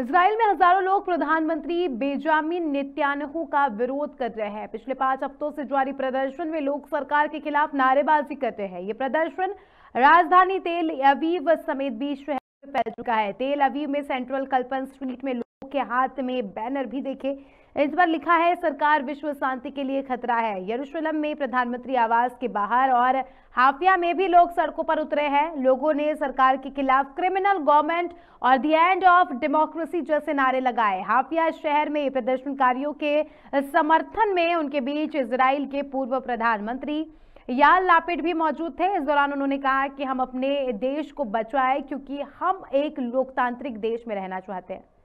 Israel में हजारों लोग प्रधानमंत्री बेजामिन नित्यानहू का विरोध कर रहे हैं पिछले पांच हफ्तों से जारी प्रदर्शन में लोग सरकार के खिलाफ नारेबाजी कर रहे हैं ये प्रदर्शन राजधानी तेल अवीव समेत भी शहर में फैल चुका है तेल अवीव में सेंट्रल कल्पन स्ट्रीट में के हाथ में बैनर भी देखे इस पर लिखा है सरकार विश्व शांति के लिए खतरा है यरूशलम में प्रधानमंत्री आवास के बाहर और हाफिया में भी लोग सड़कों पर उतरे हैं लोगों ने सरकार के खिलाफ क्रिमिनल गवर्नमेंट और दी एंड ऑफ डेमोक्रेसी जैसे नारे लगाए हाफिया शहर में प्रदर्शनकारियों के समर्थन में उनके बीच इसराइल के पूर्व प्रधानमंत्री याल लापिड भी मौजूद थे इस दौरान उन्होंने कहा कि हम अपने देश को बचाए क्योंकि हम एक लोकतांत्रिक देश में रहना चाहते हैं